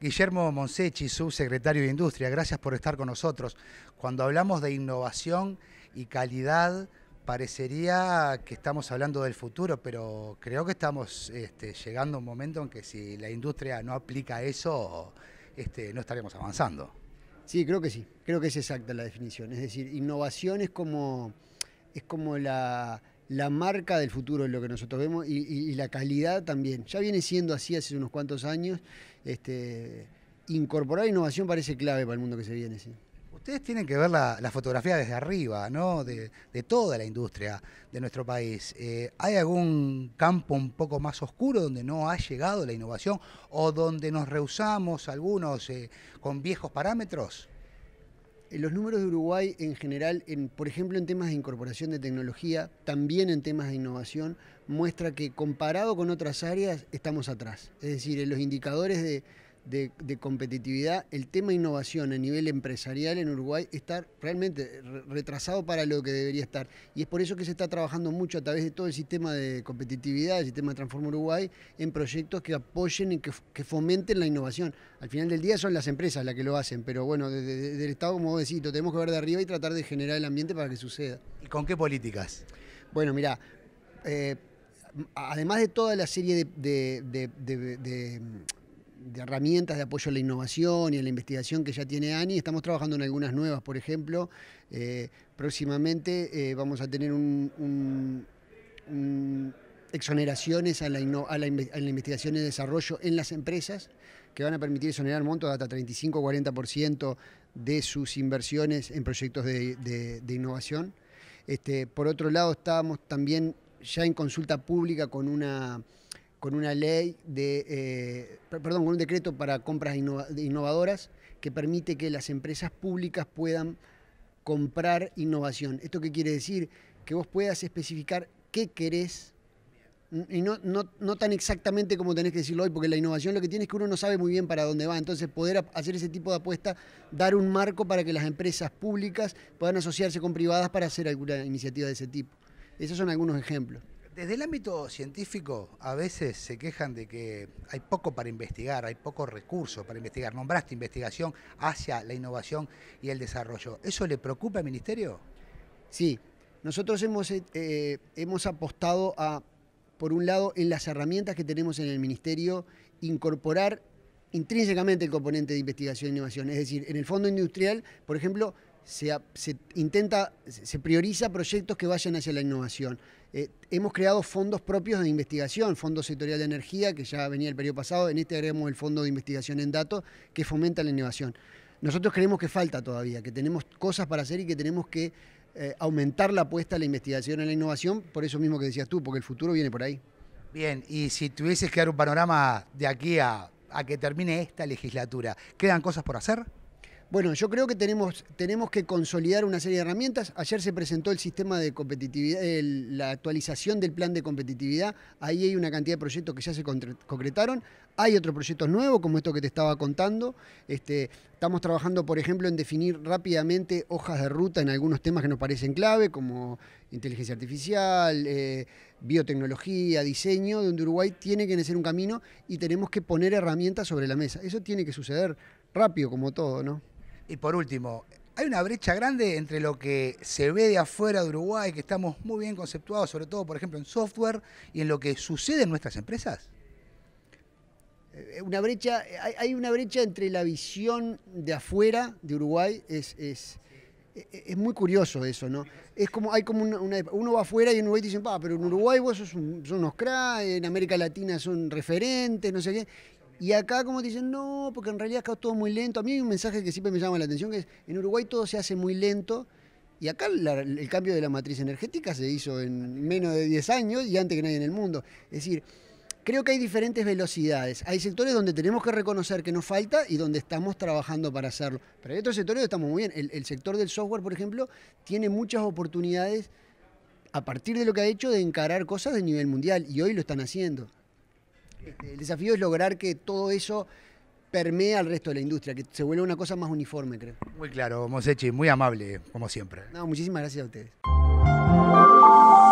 Guillermo Monsechi, subsecretario de Industria, gracias por estar con nosotros. Cuando hablamos de innovación y calidad, parecería que estamos hablando del futuro, pero creo que estamos este, llegando a un momento en que si la industria no aplica eso, este, no estaremos avanzando. Sí, creo que sí, creo que es exacta la definición. Es decir, innovación es como, es como la, la marca del futuro es lo que nosotros vemos y, la calidad también. Ya viene siendo así hace unos cuantos años. Este, incorporar innovación parece clave para el mundo que se viene. Ustedes tienen que ver la, fotografía desde arriba, ¿no? De, toda la industria de nuestro país. Eh, ¿Hay algún campo un poco más oscuro donde no ha llegado la innovación o donde nos rehusamos algunos eh, con viejos parámetros? Eh, los números de Uruguay en general, en, por ejemplo en temas de incorporación de tecnología, también en temas de innovación, muestra que comparado con otras áreas estamos atrás. Es decir, en los indicadores de de, competitividad, el tema innovación a nivel empresarial en Uruguay está realmente retrasado para lo que debería estar. Y es por eso que se está trabajando mucho a través de todo el sistema de competitividad, el sistema de Transforma Uruguay, en proyectos que apoyen y que, fomenten la innovación. Al final del día son las empresas las que lo hacen, pero bueno, desde, el Estado, como decís, tenemos que ver de arriba y tratar de generar el ambiente para que suceda. ¿Y con qué políticas? Bueno, mira eh, además de toda la serie de de, herramientas de apoyo a la innovación y a la investigación que ya tiene ANI. Estamos trabajando en algunas nuevas, por ejemplo. Eh, próximamente eh, vamos a tener exoneraciones a la, investigación y desarrollo en las empresas, que van a permitir exonerar montos de hasta 35 o 40% de sus inversiones en proyectos de, innovación. Este, por otro lado, estábamos también ya en consulta pública con una con una ley de, eh, perdón, con un decreto para compras innovadoras que permite que las empresas públicas puedan comprar innovación. ¿Esto qué quiere decir? Que vos puedas especificar qué querés y no, no, no, tan exactamente como tenés que decirlo hoy, porque la innovación lo que tiene es que uno no sabe muy bien para dónde va. Entonces, poder hacer ese tipo de apuesta, dar un marco para que las empresas públicas puedan asociarse con privadas para hacer alguna iniciativa de ese tipo. Esos son algunos ejemplos desde el ámbito científico a veces se quejan de que hay poco para investigar, hay poco recurso para investigar. Nombraste investigación hacia la innovación y el desarrollo. ¿Eso le preocupa al Ministerio? Sí, nosotros hemos, eh, eh, hemos apostado a, por un lado, en las herramientas que tenemos en el Ministerio, incorporar intrínsecamente el componente de investigación e innovación. Es decir, en el Fondo Industrial, por ejemplo, se, intenta, se prioriza proyectos que vayan hacia la innovación. Eh, hemos creado fondos propios de investigación, Fondo Sectorial de Energía, que ya venía el periodo pasado, en este agregamos el Fondo de Investigación en Datos, que fomenta la innovación. Nosotros creemos que falta todavía, que tenemos cosas para hacer y que tenemos que eh, aumentar la apuesta a la investigación, a la innovación, por eso mismo que decías tú, porque el futuro viene por ahí. Bien, y si tuvieses que dar un panorama de aquí a, a que termine esta legislatura, ¿quedan cosas por hacer? Bueno, yo creo que tenemos, tenemos que consolidar una serie de herramientas. Ayer se presentó el sistema de competitividad, la actualización del plan de competitividad. Ahí hay una cantidad de proyectos que ya se concretaron. Hay otros proyectos nuevos, como esto que te estaba contando. Este, estamos trabajando, por ejemplo, en definir rápidamente hojas de ruta en algunos temas que nos parecen clave, como inteligencia artificial, eh, biotecnología, diseño, donde Uruguay tiene que ser un camino y tenemos que poner herramientas sobre la mesa. Eso tiene que suceder rápido, como todo, ¿no? Y por último, hay una brecha grande entre lo que se ve de afuera de Uruguay, que estamos muy bien conceptuados, sobre todo, por ejemplo, en software, y en lo que sucede en nuestras empresas. Eh, una brecha, hay una brecha entre la visión de afuera de Uruguay, es, es, e, e, muy curioso eso, ¿no? Es como, hay como uno va afuera y en Uruguay dicen, pero en Uruguay vos sos, un, unos cracks, en América Latina son referentes, no sé qué, y acá como dicen, no, porque en realidad acá es todo muy lento. A mí hay un mensaje que siempre me llama la atención, que es, en Uruguay todo se hace muy lento. Y acá el cambio de la matriz energética se hizo en menos de 10 años y antes que nadie en el mundo. Es decir, creo que hay diferentes velocidades. Hay sectores donde tenemos que reconocer que nos falta y donde estamos trabajando para hacerlo. Pero hay otros sectores donde estamos muy bien. el sector del software, por ejemplo, tiene muchas oportunidades a partir de lo que ha hecho de encarar cosas de nivel mundial y hoy lo están haciendo. Eh, el desafío es lograr que todo eso permee al resto de la industria, que se vuelva una cosa más uniforme, creo. Muy claro, Mosechi, muy amable, como siempre. No, muchísimas gracias a ustedes.